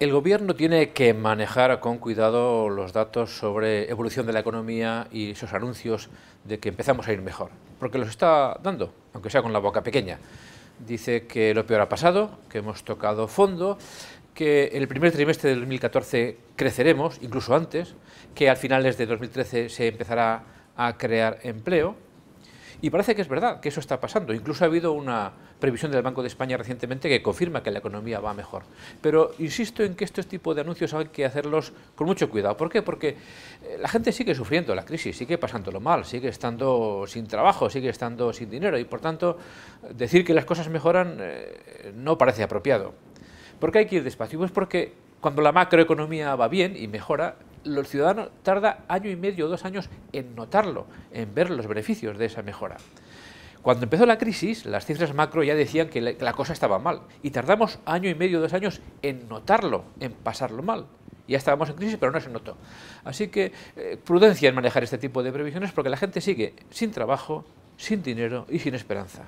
El gobierno tiene que manejar con cuidado los datos sobre evolución de la economía y esos anuncios de que empezamos a ir mejor, porque los está dando, aunque sea con la boca pequeña. Dice que lo peor ha pasado, que hemos tocado fondo, que el primer trimestre de 2014 creceremos, incluso antes, que al finales de 2013 se empezará a crear empleo, y parece que es verdad que eso está pasando. Incluso ha habido una previsión del Banco de España recientemente que confirma que la economía va mejor. Pero insisto en que este tipo de anuncios hay que hacerlos con mucho cuidado. ¿Por qué? Porque eh, la gente sigue sufriendo la crisis, sigue pasándolo mal, sigue estando sin trabajo, sigue estando sin dinero y por tanto decir que las cosas mejoran eh, no parece apropiado. ¿Por qué hay que ir despacio? Pues porque cuando la macroeconomía va bien y mejora, los ciudadanos tarda año y medio o dos años en notarlo, en ver los beneficios de esa mejora. Cuando empezó la crisis, las cifras macro ya decían que la, cosa estaba mal y tardamos año y medio o dos años en notarlo, en pasarlo mal. Ya estábamos en crisis, pero no se notó. Así que eh, prudencia en manejar este tipo de previsiones porque la gente sigue sin trabajo, sin dinero y sin esperanza.